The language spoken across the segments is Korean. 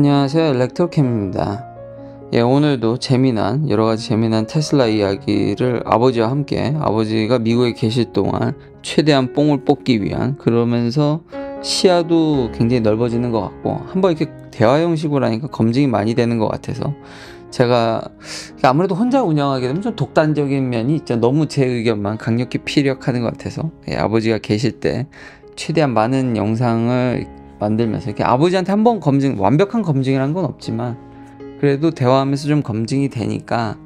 안녕하세요 렉터캠입니다예 오늘도 재미난 여러가지 재미난 테슬라 이야기를 아버지와 함께 아버지가 미국에 계실 동안 최대한 뽕을 뽑기 위한 그러면서 시야도 굉장히 넓어지는 것 같고 한번 이렇게 대화 형식으로 하니까 검증이 많이 되는 것 같아서 제가 아무래도 혼자 운영하게 되면 좀 독단적인 면이 있죠 너무 제 의견만 강력히 피력하는 것 같아서 예, 아버지가 계실 때 최대한 많은 영상을 만들면서 이렇게 아버지한테 한번 검증 완벽한 검증이란 건 없지만 그래도 대화하면서 좀 검증이 되니까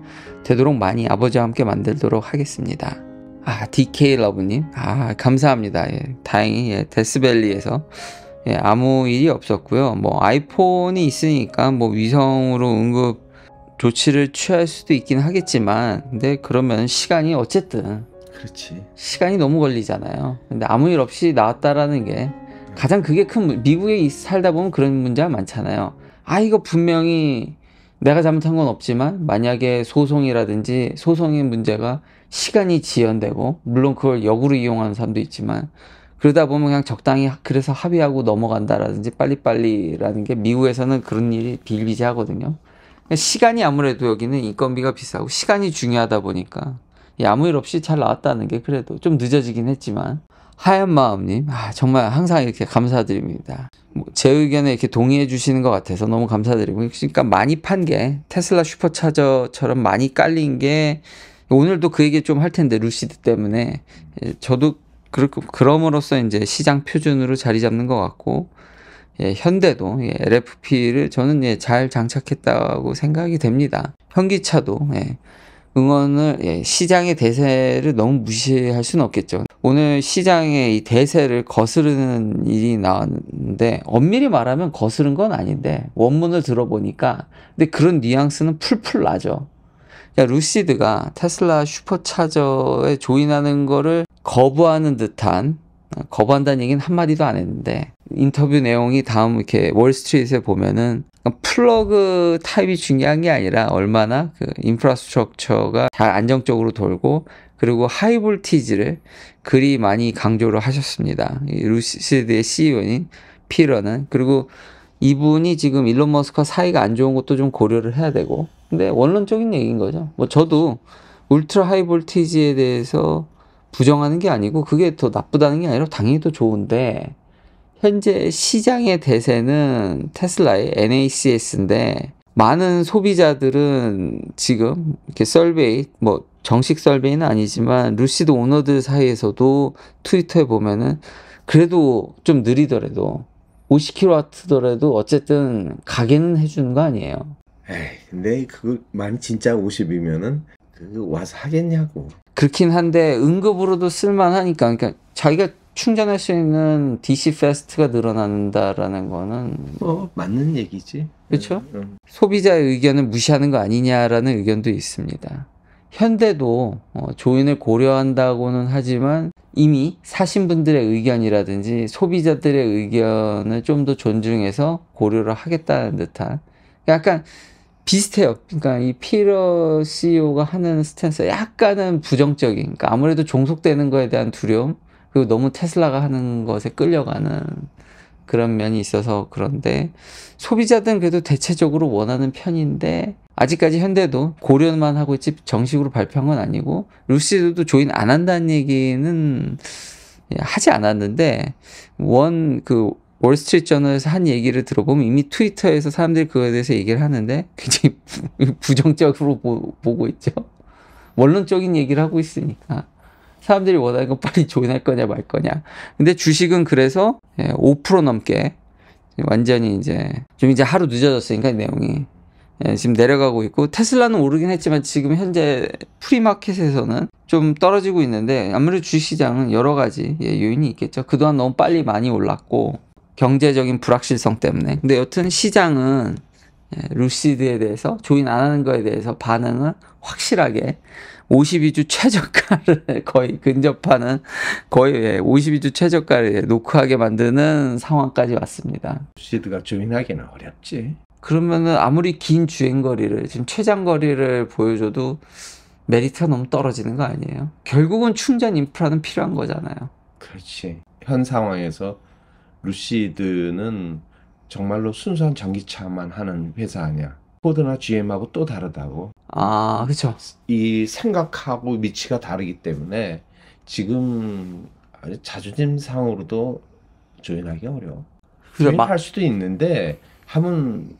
되도록 많이 아버지와 함께 만들도록 하겠습니다. 아 DK 러브님 아 감사합니다. 예, 다행히 예, 데스밸리에서 예, 아무 일이 없었고요. 뭐 아이폰이 있으니까 뭐 위성으로 응급 조치를 취할 수도 있긴 하겠지만 근데 그러면 시간이 어쨌든 그렇지. 시간이 너무 걸리잖아요. 근데 아무 일 없이 나왔다라는 게 가장 그게 큰 미국에 살다 보면 그런 문제가 많잖아요. 아 이거 분명히 내가 잘못한 건 없지만 만약에 소송이라든지 소송의 문제가 시간이 지연되고 물론 그걸 역으로 이용하는 사람도 있지만 그러다 보면 그냥 적당히 그래서 합의하고 넘어간다라든지 빨리빨리라는 게 미국에서는 그런 일이 비일비재하거든요. 그러니까 시간이 아무래도 여기는 인건비가 비싸고 시간이 중요하다 보니까 아무 일 없이 잘 나왔다는 게 그래도 좀 늦어지긴 했지만 하얀 마음님, 아, 정말 항상 이렇게 감사드립니다. 뭐, 제 의견에 이렇게 동의해 주시는 것 같아서 너무 감사드리고, 그러니까 많이 판 게, 테슬라 슈퍼차저처럼 많이 깔린 게, 오늘도 그 얘기 좀할 텐데, 루시드 때문에. 예, 저도 그렇고, 그럼으로써 이제 시장 표준으로 자리 잡는 것 같고, 예, 현대도 예, LFP를 저는 예, 잘 장착했다고 생각이 됩니다. 현기차도 예, 응원을 예, 시장의 대세를 너무 무시할 수는 없겠죠. 오늘 시장의 이 대세를 거스르는 일이 나왔는데 엄밀히 말하면 거스른 건 아닌데 원문을 들어보니까 근데 그런 뉘앙스는 풀풀 나죠. 야, 그러니까 루시드가 테슬라 슈퍼차저에 조인하는 거를 거부하는 듯한 어, 거부한다는 얘기는 한마디도 안 했는데 인터뷰 내용이 다음 이렇게 월스트리트에 보면은 플러그 타입이 중요한 게 아니라 얼마나 그 인프라스트럭처가 잘 안정적으로 돌고 그리고 하이볼티지를 그리 많이 강조를 하셨습니다. 루시드의 CEO인 피러는 그리고 이분이 지금 일론 머스크와 사이가 안 좋은 것도 좀 고려를 해야 되고 근데 원론적인 얘기인 거죠. 뭐 저도 울트라 하이볼티지에 대해서 부정하는 게 아니고 그게 더 나쁘다는 게 아니라 당연히 더 좋은데 현재 시장의 대세는 테슬라의 NACS인데 많은 소비자들은 지금 이렇게 썰베이 뭐 정식 썰베이는 아니지만 루시드 오너들 사이에서도 트위터에 보면은 그래도 좀 느리더라도 50kW더라도 어쨌든 가게는 해주는 거 아니에요. 에이, 근데 그만 진짜 50이면은 그 와서 하겠냐고. 그렇긴 한데 응급으로도 쓸만하니까 그러니까 자기가 충전할 수 있는 DC 패스트가 늘어난다라는 거는 뭐 맞는 얘기지. 그렇죠? 음, 음. 소비자의 의견을 무시하는 거 아니냐라는 의견도 있습니다. 현대도 어, 조인을 고려한다고는 하지만 이미 사신 분들의 의견이라든지 소비자들의 의견을 좀 더 존중해서 고려를 하겠다는 듯한 그러니까 약간 비슷해요. 그러니까 이 피러 CEO가 하는 스탠스 약간은 부정적인. 그러니까 아무래도 종속되는 거에 대한 두려움 그리고 너무 테슬라가 하는 것에 끌려가는 그런 면이 있어서 그런데 소비자들은 그래도 대체적으로 원하는 편인데 아직까지 현대도 고려만 하고 있지 정식으로 발표한 건 아니고 루시드도 조인 안 한다는 얘기는 하지 않았는데 원 그 월스트리트 저널에서 한 얘기를 들어보면 이미 트위터에서 사람들이 그거에 대해서 얘기를 하는데 굉장히 부정적으로 보, 보고 있죠. 원론적인 얘기를 하고 있으니까. 사람들이 원하는 건 빨리 조인할 거냐 말 거냐. 근데 주식은 그래서 5% 예, 넘게 완전히 이제 좀 이제 하루 늦어졌으니까 내용이 예, 지금 내려가고 있고 테슬라는 오르긴 했지만 지금 현재 프리마켓에서는 좀 떨어지고 있는데 아무래도 주식시장은 여러 가지 예, 요인이 있겠죠. 그동안 너무 빨리 많이 올랐고 경제적인 불확실성 때문에. 근데 여튼 시장은 예, 루시드에 대해서 조인 안 하는 거에 대해서 반응은 확실하게 52주 최저가를 거의 근접하는 거의 52주 예, 최저가를 예, 노크하게 만드는 상황까지 왔습니다. 시드가 주인하기는 어렵지. 그러면은 아무리 긴 주행거리를 지금 최장거리를 보여줘도 메리트가 너무 떨어지는 거 아니에요? 결국은 충전 인프라는 필요한 거잖아요. 그렇지. 현 상황에서 루시드는 정말로 순수한 전기차만 하는 회사 아니야. 포드나 GM하고 또 다르다고. 아, 그렇죠. 이 생각하고 위치가 다르기 때문에 지금 자존심 상으로도 조인하기 어려워. 조인할 막... 수도 있는데 하면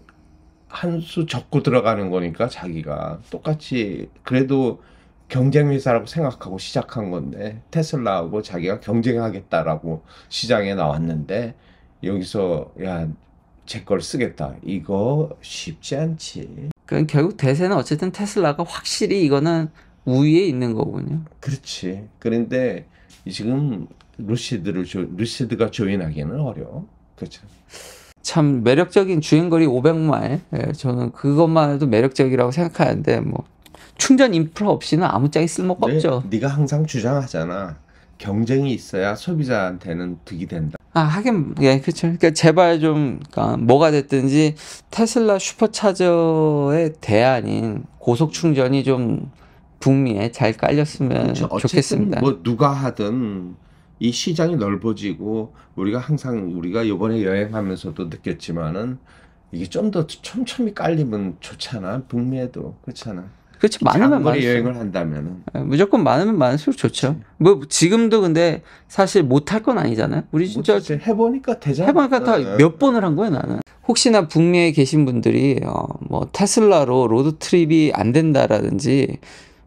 한 수 적고 들어가는 거니까 자기가 똑같이 그래도 경쟁 회사라고 생각하고 시작한 건데 테슬라하고 자기가 경쟁하겠다라고 시장에 나왔는데 여기서 야 제걸 쓰겠다. 이거 쉽지 않지. 그럼 결국 대세는 어쨌든 테슬라가 확실히 이거는 우위에 있는 거군요. 그렇지. 그런데 지금 루시드를 조, 루시드가 조인하기는 어려워. 그렇죠. 참 매력적인 주행거리 500마일. 예, 저는 그것만 해도 매력적이라고 생각하는데 뭐 충전 인프라 없이는 아무짝에 쓸모가 네, 없죠. 네가 항상 주장하잖아. 경쟁이 있어야 소비자한테는 득이 된다. 아 하긴 예 그렇죠. 그러니까 제발 좀 그러니까 뭐가 됐든지 테슬라 슈퍼차저의 대안인 고속 충전이 좀 북미에 잘 깔렸으면 그렇죠. 좋겠습니다. 뭐 누가 하든 이 시장이 넓어지고 우리가 항상 우리가 이번에 여행하면서도 느꼈지만은 이게 좀 더 촘촘히 깔리면 좋잖아 북미에도 그렇잖아. 그렇지 많으면 많이 여행을 한다면 예, 무조건 많으면 많을수록 좋죠. 그치. 뭐 지금도 근데 사실 못할 건 아니잖아요. 우리 뭐 진짜 뭐 해보니까 되잖아. 해보니까 다몇 네, 네. 번을 한 거예요 나는. 혹시나 북미에 계신 분들이 어, 뭐 테슬라로 로드 트립이 안 된다라든지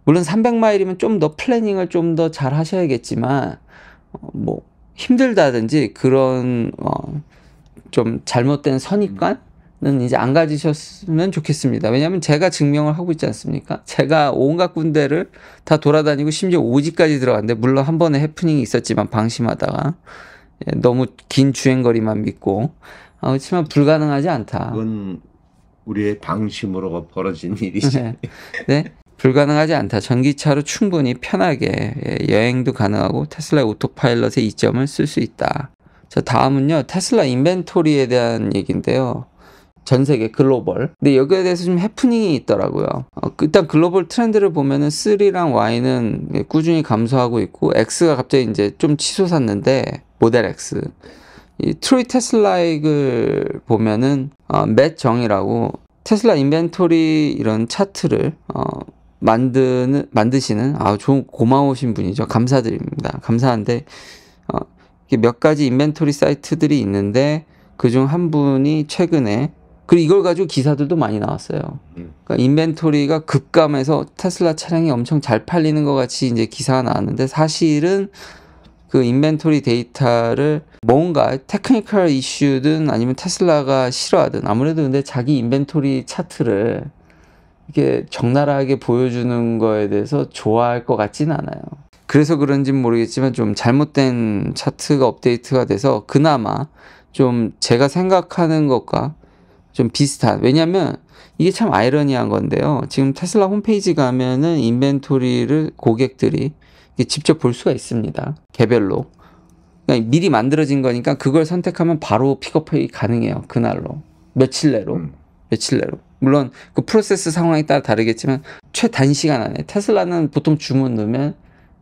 물론 300마일이면 좀 더 플래닝을 좀 더 잘 하셔야겠지만 어, 뭐 힘들다든지 그런 어, 좀 잘못된 선입관 는 이제 안 가지셨으면 좋겠습니다. 왜냐하면 제가 증명을 하고 있지 않습니까? 제가 온갖 군대를다 돌아다니고 심지어 오지까지 들어갔는데 물론 한 번의 해프닝이 있었지만 방심하다가 예, 너무 긴 주행거리만 믿고 아, 그렇지만 불가능하지 않다. 그건 우리의 방심으로 벌어진 일이죠. 네. 네. 불가능하지 않다. 전기차로 충분히 편하게 예, 여행도 가능하고 테슬라의 오토파일럿의 이점을 쓸 수 있다. 자 다음은요 테슬라 인벤토리에 대한 얘기인데요. 전 세계 글로벌. 근데 여기에 대해서 좀 해프닝이 있더라고요. 어, 그 일단 글로벌 트렌드를 보면은 3랑 Y는 꾸준히 감소하고 있고 X가 갑자기 이제 좀 치솟았는데 모델 X. 이 트로이 테슬라익을 보면은 어, 맷 정이라고 테슬라 인벤토리 이런 차트를 어, 만드는 만드시는 아 좋은 고마우신 분이죠. 감사드립니다. 감사한데 어, 몇 가지 인벤토리 사이트들이 있는데 그 중 한 분이 최근에 그리고 이걸 가지고 기사들도 많이 나왔어요. 음. 그러니까 인벤토리가 급감해서 테슬라 차량이 엄청 잘 팔리는 것 같이 이제 기사가 나왔는데 사실은 그 인벤토리 데이터를 뭔가 테크니컬 이슈든 아니면 테슬라가 싫어하든 아무래도 근데 자기 인벤토리 차트를 이게 렇 적나라하게 보여주는 거에 대해서 좋아할 것 같진 않아요. 그래서 그런지는 모르겠지만 좀 잘못된 차트가 업데이트가 돼서 그나마 좀 제가 생각하는 것과 좀 비슷한. 왜냐면 이게 참 아이러니한 건데요. 지금 테슬라 홈페이지 가면은 인벤토리를 고객들이 직접 볼 수가 있습니다. 개별로. 그러니까 미리 만들어진 거니까 그걸 선택하면 바로 픽업이 가능해요. 그날로. 며칠 내로. 음. 며칠 내로. 물론 그 프로세스 상황에 따라 다르겠지만 최단시간 안에 테슬라는 보통 주문 넣으면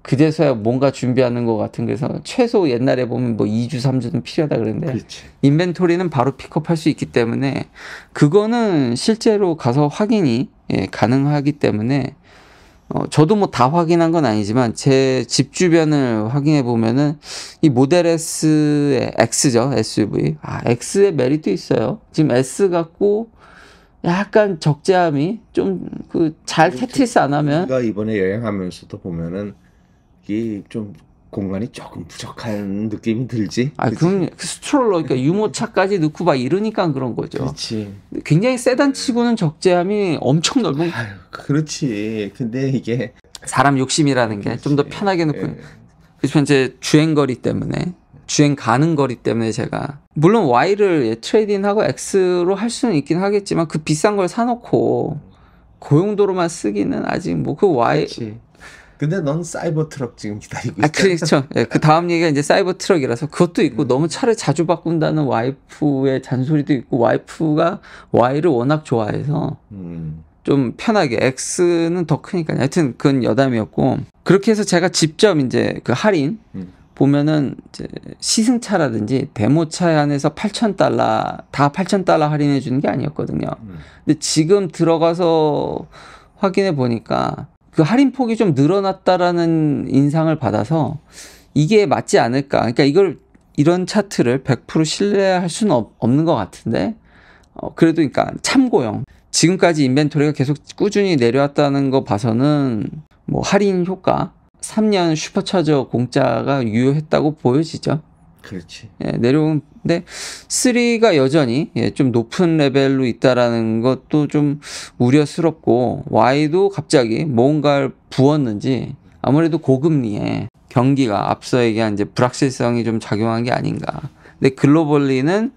그제서야 뭔가 준비하는 것 같은 그래서 최소 옛날에 보면 뭐 2주, 3주는 필요하다 그랬는데 인벤토리는 바로 픽업할 수 있기 때문에 그거는 실제로 가서 확인이 예, 가능하기 때문에 어, 저도 뭐 다 확인한 건 아니지만 제 집 주변을 확인해 보면은 이 모델 S의 X죠 SUV 아 X의 메리트 있어요 지금 S 갖고 약간 적재함이 좀 그잘 테트리스 안 하면 우가 이번에 여행하면서도 보면은 이게좀 공간이 조금 부족한 느낌이 들지. 아, 그럼 스트롤러 그러니까 유모차까지 넣고 막 이러니까 그런 거죠. 그렇지. 굉장히 세단치고는 적재함이 엄청 넓은. 아유, 그렇지. 근데 이게 사람 욕심이라는 게 좀 더 편하게 넣고. 예. 그렇지 이제 주행 거리 때문에 주행 가는 거리 때문에 제가 물론 Y를 예, 트레이딩하고 X로 할 수는 있긴 하겠지만 그 비싼 걸 사놓고 고용도로만 그 쓰기는 아직 뭐 그 Y 그치. 근데 넌 사이버 트럭 지금 기다리고 있잖아. 그렇죠. 예, 그 다음 얘기가 이제 사이버 트럭이라서 그것도 있고 음. 너무 차를 자주 바꾼다는 와이프의 잔소리도 있고 와이프가 Y를 워낙 좋아해서 음. 좀 편하게 X는 더 크니까 하여튼 그건 여담이었고 그렇게 해서 제가 직접 이제 그 할인 음. 보면은 이제 시승차라든지 데모차에 안 한해서 8천 달러 다 8천 달러 할인해 주는 게 아니었거든요. 음. 근데 지금 들어가서 확인해 보니까 그 할인 폭이 좀 늘어났다라는 인상을 받아서 이게 맞지 않을까. 그러니까 이걸 이런 차트를 100% 신뢰할 수는 없, 는것 같은데 어, 그래도 그러니까 참고용. 지금까지 인벤토리가 계속 꾸준히 내려왔다는 거 봐서는 뭐 할인 효과 3년 슈퍼차저 공짜가 유효했다고 보여지죠. 그렇지. 예, 내려오는데 3가 여전히 예, 좀 높은 레벨로 있다라는 것도 좀 우려스럽고 Y도 갑자기 뭔가를 부었는지 아무래도 고금리에 경기가 앞서 얘기한 이제 불확실성이 좀 작용한 게 아닌가. 근데 글로벌리는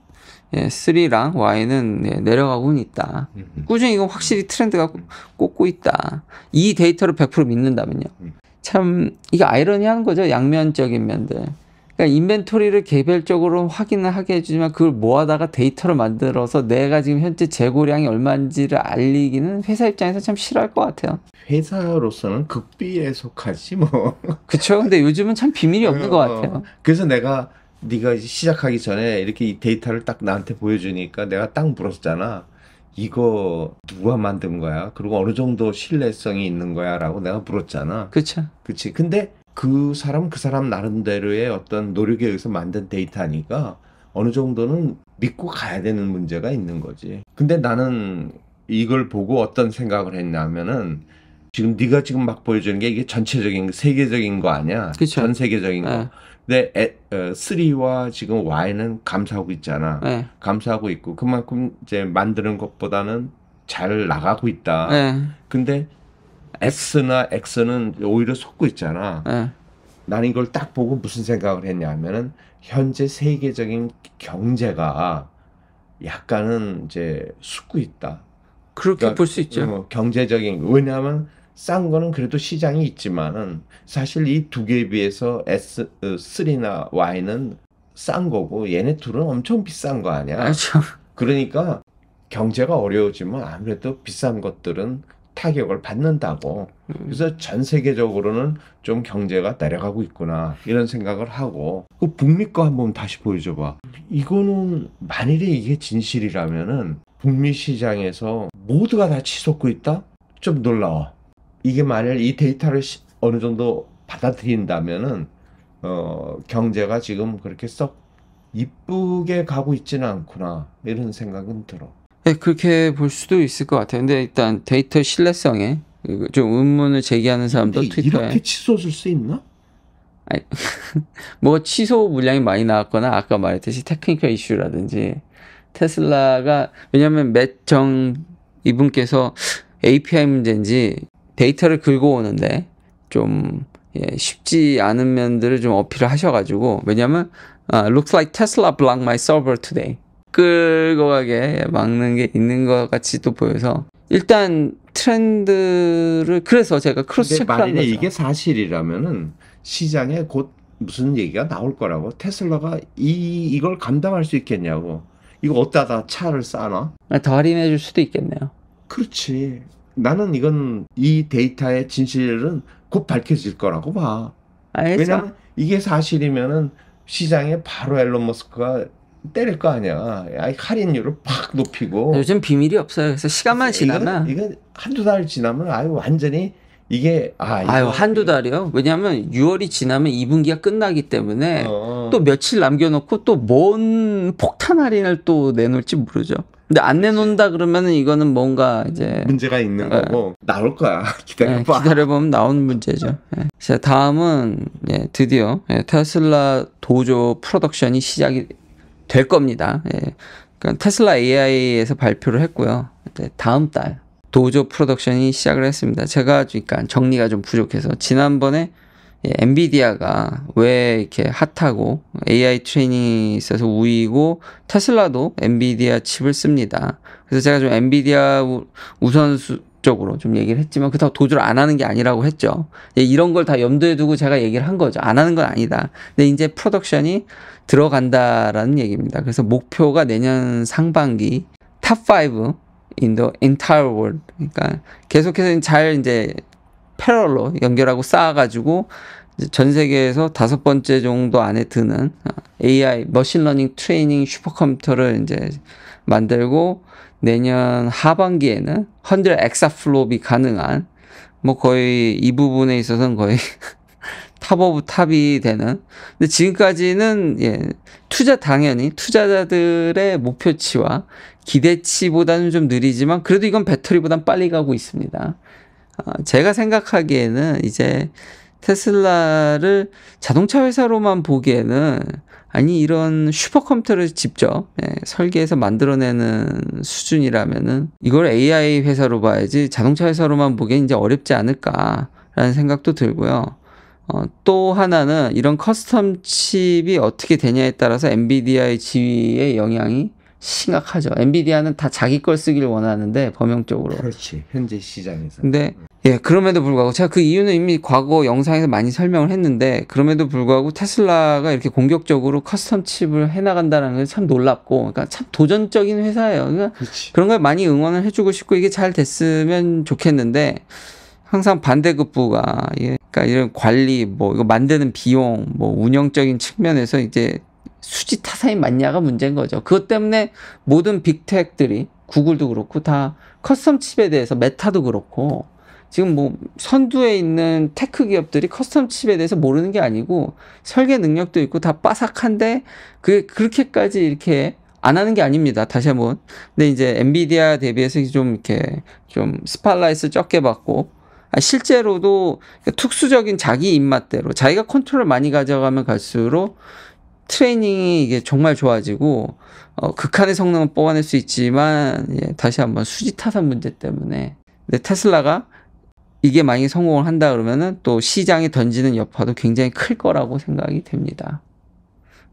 예, 3랑 Y는 예, 내려가고는 있다. 꾸준히 이건 확실히 트렌드가 꽂고 있다. 이 데이터를 100% 믿는다면요. 음. 참 이게 아이러니한 거죠. 양면적인 면들. 그러니까 인벤토리를 개별적으로 확인을 하게 해주지만 그걸 모아다가 데이터를 만들어서 내가 지금 현재 재고량이 얼마인지를 알리기는 회사 입장에서 참 싫어할 것 같아요. 회사로서는 극비에 속하지 뭐. 그쵸. 근데 요즘은 참 비밀이 없는 것 어. 같아요. 그래서 내가 네가 시작하기 전에 이렇게 데이터를 딱 나한테 보여주니까 내가 딱 물었잖아. 이거 누가 만든 거야? 그리고 어느 정도 신뢰성이 있는 거야? 라고 내가 물었잖아. 그렇죠 그치. 렇 근데 그 사람 그 사람 나름대로의 어떤 노력에 의해서 만든 데이터니까 어느 정도는 믿고 가야 되는 문제가 있는 거지. 근데 나는 이걸 보고 어떤 생각을 했냐면은 지금 네가 지금 막 보여주는 게 이게 전체적인 세계적인 거 아니야? 그쵸. 전 세계적인 네. 거. 근데 에, 어, 3와 지금 Y는 감사하고 있잖아. 네. 감사하고 있고 그만큼 이제 만드는 것보다는 잘 나가고 있다. 네. 근데 S나 X는 오히려 속고 있잖아. 네. 난 이걸 딱 보고 무슨 생각을 했냐면은 현재 세계적인 경제가 약간은 이제 숙고 있다. 그렇게 그러니까, 볼수 있죠. 어, 경제적인 왜냐하면 싼 거는 그래도 시장이 있지만은 사실 이 두 개에 비해서 S 3나 어, Y는 싼 거고 얘네 둘은 엄청 비싼 거 아니야. 그 그러니까 경제가 어려워지면 아무래도 비싼 것들은 타격을 받는다고. 음. 그래서 전 세계적으로는 좀 경제가 내려가고 있구나 이런 생각을 하고 그 북미 거 한번 다시 보여줘봐. 이거는 만일에 이게 진실이라면은 북미 시장에서 모두가 다 치솟고 있다? 좀 놀라워. 이게 만일 이 데이터를 어느 정도 받아들인다면은 어, 경제가 지금 그렇게 썩 이쁘게 가고 있지는 않구나 이런 생각은 들어. 네, 그렇게 볼 수도 있을 것 같아요. 근데 일단 데이터 신뢰성에 좀 의문을 제기하는 사람도 트위터에 이렇게 취소할 수 있나? 아니, 뭐 취소 물량이 많이 나왔거나 아까 말했듯이 테크니컬 이슈라든지 테슬라가 왜냐하면 매정 이분께서 API 문제인지 데이터를 긁어 오는데 좀 예, 쉽지 않은 면들을 좀 어필을 하셔가지고 왜냐하면 uh, 아, looks like Tesla blocked my server today 끌고 가게 막는 게 있는 것 같이 또 보여서 일단 트렌드를 그래서 제가 크로스 체크한 거죠. 만약에 이게 사실이라면은 시장에 곧 무슨 얘기가 나올 거라고 테슬라가 이 이걸 감당할 수 있겠냐고 이거 어디다 차를 싸나? 아, 더 할인해 줄 수도 있겠네요. 그렇지. 나는 이건 이 데이터의 진실은 곧 밝혀질 거라고 봐. 알겠어. 왜냐면 이게 사실이면은 시장에 바로 앨런 머스크가 때릴 거 아니야. 할인율을 팍 높이고. 요즘 비밀이 없어요. 그래서 시간만 지나면. 이건, 이건 한두 달 지나면 아유, 완전히 이게 아 아유 한두 달이요? 왜냐하면 6월이 지나면 2분기가 끝나기 때문에 어. 또 며칠 남겨놓고 또 뭔 폭탄 할인을 또 내놓을지 모르죠. 근데 안 내놓는다 그러면은 이거는 뭔가 이제 문제가 있는 네. 거고 나올 거야 기다려봐. 네, 기다려보면 나오는 문제죠. 네. 자 다음은 예, 드디어 예, 테슬라 도조 프로덕션이 시작이 될 겁니다. 예. 그러니까 테슬라 AI에서 발표를 했고요. 다음 달 도조 프로덕션이 시작을 했습니다. 제가 그러니까 정리가 좀 부족해서 지난번에 예, 엔비디아가 왜 이렇게 핫하고 AI 트레이닝에 있어서 우위고 테슬라도 엔비디아 칩을 씁니다. 그래서 제가 좀 엔비디아 우선적으로 좀 얘기를 했지만 그렇다고 도주를 안 하는 게 아니라고 했죠. 예, 이런 걸 다 염두에 두고 제가 얘기를 한 거죠. 안 하는 건 아니다. 근데 이제 프로덕션이 들어간다라는 얘기입니다. 그래서 목표가 내년 상반기 탑5 in the entire world. 그러니까 계속해서 잘 이제 패럴로 연결하고 쌓아가지고 전 세계에서 다섯 번째 정도 안에 드는 AI 머신러닝 트레이닝 슈퍼컴퓨터를 이제 만들고 내년 하반기에는 100 엑사플롭이 가능한 뭐 거의 이 부분에 있어서는 거의 탑 오브 탑이 되는. 근데 지금까지는 예, 투자 당연히 투자자들의 목표치와 기대치보다는 좀 느리지만 그래도 이건 배터리보단 빨리 가고 있습니다. 아, 제가 생각하기에는 이제 테슬라를 자동차 회사로만 보기에는 아니 이런 슈퍼컴퓨터를 직접 예, 설계해서 만들어내는 수준이라면은 이걸 AI 회사로 봐야지 자동차 회사로만 보기엔 이제 어렵지 않을까라는 생각도 들고요. 어, 또 하나는 이런 커스텀 칩이 어떻게 되냐에 따라서 엔비디아의 지위의 영향이 심각하죠. 엔비디아는 다 자기 걸 쓰기를 원하는데 범용적으로. 그렇지. 현재 시장에서. 근데 예, 그럼에도 불구하고 제가 그 이유는 이미 과거 영상에서 많이 설명을 했는데 그럼에도 불구하고 테슬라가 이렇게 공격적으로 커스텀 칩을 해 나간다는 게 참 놀랍고 그러니까 참 도전적인 회사예요. 그러니까 그치. 그런 걸 많이 응원을 해 주고 싶고 이게 잘 됐으면 좋겠는데 항상 반대급부가 예. 그러니까 이런 관리 뭐 이거 만드는 비용 뭐 운영적인 측면에서 이제 수지 타산이 맞냐가 문제인 거죠. 그것 때문에 모든 빅텍들이 구글도 그렇고 다 커스텀 칩에 대해서 메타도 그렇고 지금 뭐 선두에 있는 테크 기업들이 커스텀 칩에 대해서 모르는 게 아니고 설계 능력도 있고 다 빠삭한데 그 그렇게까지 이렇게 안 하는 게 아닙니다. 다시 한번. 근데 이제 엔비디아 대비해서 좀 이렇게 좀 스팟라이트 적게 받고 실제로도 그러니까 특수적인 자기 입맛대로 자기가 컨트롤 많이 가져가면 갈수록 트레이닝이 이게 정말 좋아지고 어, 극한의 성능은 뽑아낼 수 있지만 예, 다시 한번 수지 타산 문제 때문에 근데 테슬라가 이게 만약에 성공을 한다 그러면은 또 시장에 던지는 여파도 굉장히 클 거라고 생각이 됩니다.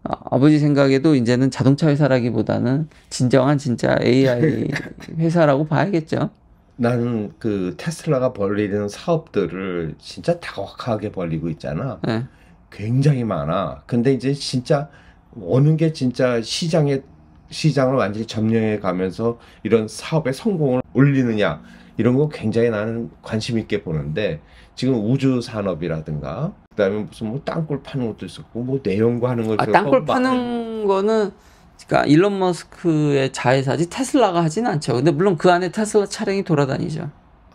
아, 버지 생각에도 이제는 자동차 회사라기보다는 진정한 진짜 AI 회사라고 봐야겠죠. 나는 그 테슬라가 벌리는 사업들을 진짜 다각하게 벌리고 있잖아. 네. 굉장히 많아. 근데 이제 진짜 오는 게 진짜 시장에 시장을 완전히 점령해 가면서 이런 사업의 성공을 올리느냐 이런 거 굉장히 나는 관심 있게 보는데 지금 우주 산업이라든가 그다음에 무슨 뭐 땅굴 파는 것도 있었고 뭐 내연구 하는 것도 아, 땅굴 파는 거는 그러니까 일론 머스크의 자회사지 테슬라가 하진 않죠. 근데 물론 그 안에 테슬라 차량이 돌아다니죠.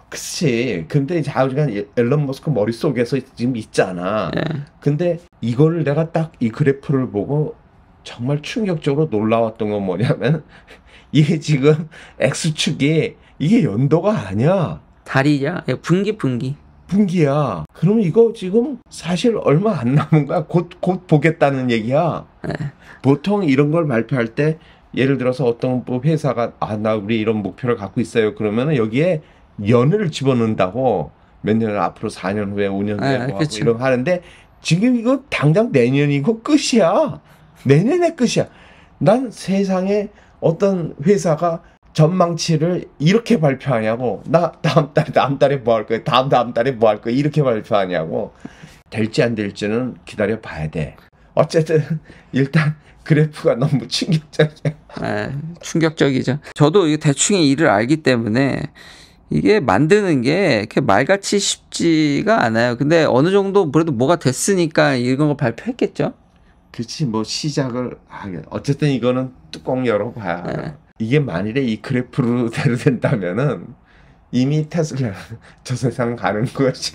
그치. 근데 이우리가 앨런 머스크 머릿속에서 지금 있잖아. 네. 근데 이거 내가 딱 이 그래프를 보고 정말 충격적으로 놀라웠던 건 뭐냐면 이게 지금 X축이 이게 연도가 아니야. 다리야. 분기 분기. 분기야. 그러면 이거 지금 사실 얼마 안 남은 거야. 곧, 곧 보겠다는 얘기야. 네. 보통 이런 걸 발표할 때 예를 들어서 어떤 뭐 회사가 아, 나 우리 이런 목표를 갖고 있어요. 그러면 여기에 연을 집어넣는다고 몇년을 앞으로 4년 후에 5년 후에 네, 뭐 이런 거 하는데 지금 이거 당장 내년이고 끝이야. 내년에 끝이야. 난 세상에 어떤 회사가 전망치를 이렇게 발표하냐고 나 다음 달에 다음 달에 뭐 할 거야 다음 다음 달에 뭐 할 거야 이렇게 발표하냐고 될지 안 될지는 기다려 봐야 돼 어쨌든 일단 그래프가 너무 충격적이야 아, 충격적이죠 저도 이 대충의 일을 알기 때문에 이게 만드는 게 이렇게 말같이 쉽지가 않아요 근데 어느 정도 그래도 뭐가 됐으니까 이런 거 발표했겠죠 그치 뭐 시작을 하게 어쨌든 이거는 뚜껑 열어봐야 네. 이게 만일에 이 그래프로 대로된다면은 이미 테슬라 저 세상 가는 거지.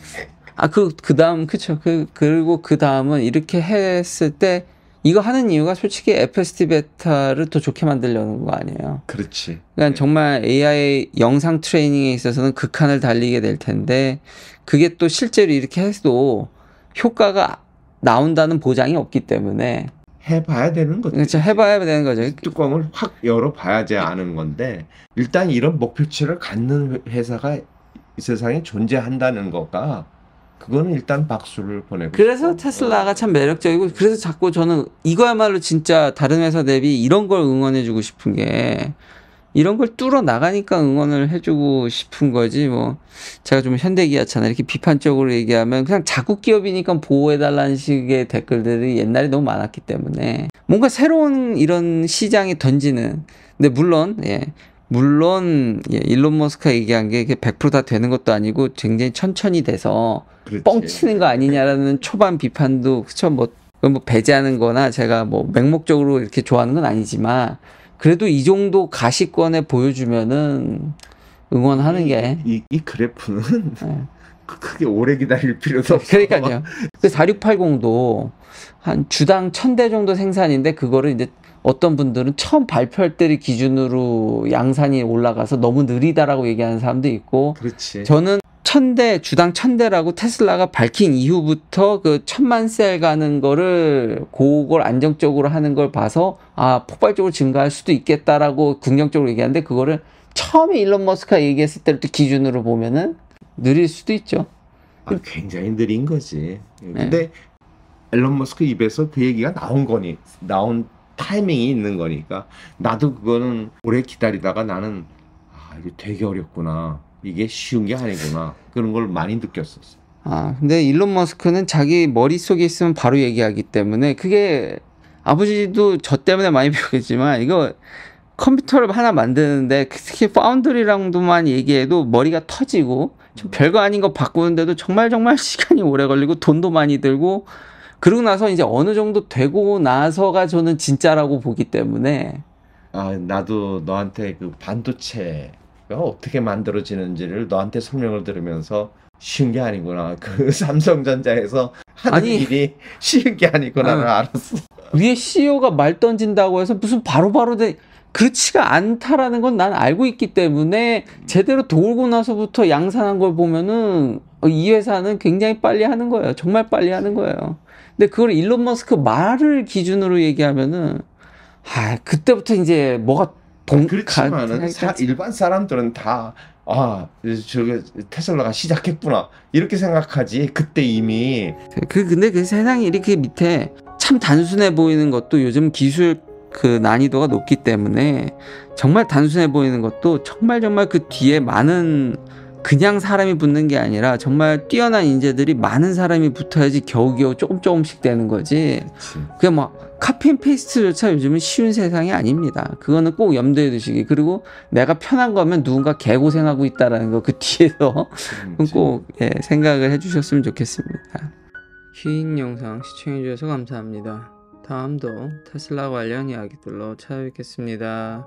아, 그, 그 다음, 그쵸. 그, 그리고 그 다음은 이렇게 했을 때, 이거 하는 이유가 솔직히 FSD 베타를 더 좋게 만들려는 거 아니에요. 그렇지. 그러니까 네. 정말 AI 영상 트레이닝에 있어서는 극한을 달리게 될 텐데, 그게 또 실제로 이렇게 해도 효과가 나온다는 보장이 없기 때문에, 해봐야 되는 거죠. 그렇죠. 해봐야 되는 거죠. 뚜껑을 확 열어봐야지 아는 건데 일단 이런 목표치를 갖는 회사가 이 세상에 존재한다는 것과 그거는 일단 박수를 보내고 그래서 싶어요. 테슬라가 참 매력적이고 그래서 자꾸 저는 이거야말로 진짜 다른 회사 대비 이런 걸 응원해주고 싶은 게 이런 걸 뚫어 나가니까 응원을 해주고 싶은 거지 뭐 제가 좀 현대기아차나 이렇게 비판적으로 얘기하면 그냥 자국 기업이니까 보호해달라는 식의 댓글들이 옛날에 너무 많았기 때문에 뭔가 새로운 이런 시장에 던지는 근데 물론 예 물론 예, 일론 머스크가 얘기한 게 100%다 되는 것도 아니고 굉장히 천천히 돼서 그렇지. 뻥치는 거 아니냐라는 초반 비판도 그쵸 뭐, 뭐 배제하는 거나 제가 뭐 맹목적으로 이렇게 좋아하는 건 아니지만 그래도 이 정도 가시권에 보여주면은 응원하는 게. 이, 이 그래프는 네. 크게 오래 기다릴 필요도 없어. 그러니까요. 그 4680도 한 주당 천 대 정도 생산인데 그거를 이제 어떤 분들은 처음 발표할 때를 기준으로 양산이 올라가서 너무 느리다라고 얘기하는 사람도 있고 그렇지. 저는 천대 주당 천대라고 테슬라가 밝힌 이후부터 그 천만 셀 가는 거를 그걸 안정적으로 하는 걸 봐서 아 폭발적으로 증가할 수도 있겠다라고 긍정적으로 얘기하는데 그거를 처음에 일론 머스크가 얘기했을 때부터 기준으로 보면은 느릴 수도 있죠. 아, 굉장히 느린 거지. 네. 근데 일론 머스크 입에서 그 얘기가 나온 거니 나온 타이밍이 있는 거니까 나도 그거는 오래 기다리다가 나는 아 이게 되게 어렵구나. 이게 쉬운 게 아니구나 그런 걸 많이 느꼈었어요. 아 근데 일론 머스크는 자기 머릿 속에 있으면 바로 얘기하기 때문에 그게 아버지도 저 때문에 많이 배우겠지만 이거 컴퓨터를 하나 만드는데 특히 파운드리랑도만 얘기해도 머리가 터지고 좀 별거 아닌 거 바꾸는데도 정말 정말 시간이 오래 걸리고 돈도 많이 들고 그러고 나서 이제 어느 정도 되고 나서가 저는 진짜라고 보기 때문에 아 나도 너한테 그 반도체 어, 어떻게 만들어지는지를 너한테 설명을 들으면서 쉬운 게 아니구나. 그 삼성전자에서 하는 아니, 일이 쉬운 게 아니구나를 응. 아. 알았어. 위에 CEO가 말 던진다고 해서 무슨 바로바로 돼. 그렇지가 않다라는 건 난 알고 있기 때문에 제대로 돌고 나서부터 양산한 걸 보면은 어, 이 회사는 굉장히 빨리 하는 거예요. 정말 빨리 하는 거예요. 근데 그걸 일론 머스크 말을 기준으로 얘기하면은 아, 그때부터 이제 뭐가 동, 그렇지만은 사, 일반 사람들은 다 아, 저게 테슬라가 시작했구나 이렇게 생각하지 그때 이미 그 근데 그 세상이 이렇게 밑에 참 단순해 보이는 것도 요즘 기술 그 난이도가 높기 때문에 정말 단순해 보이는 것도 정말 정말 그 뒤에 많은 그냥 사람이 붙는 게 아니라 정말 뛰어난 인재들이 많은 사람이 붙어야지 겨우겨우 조금 조금씩 되는 거지. 그 그냥 뭐 카피앤 페이스트조차 요즘은 쉬운 세상이 아닙니다. 그거는 꼭 염두에 두시기. 그리고 내가 편한 거면 누군가 개고생하고 있다라는 거 그 뒤에서 꼭 예, 생각을 해주셨으면 좋겠습니다. 긴 영상 시청해주셔서 감사합니다. 다음도 테슬라 관련 이야기들로 찾아뵙겠습니다.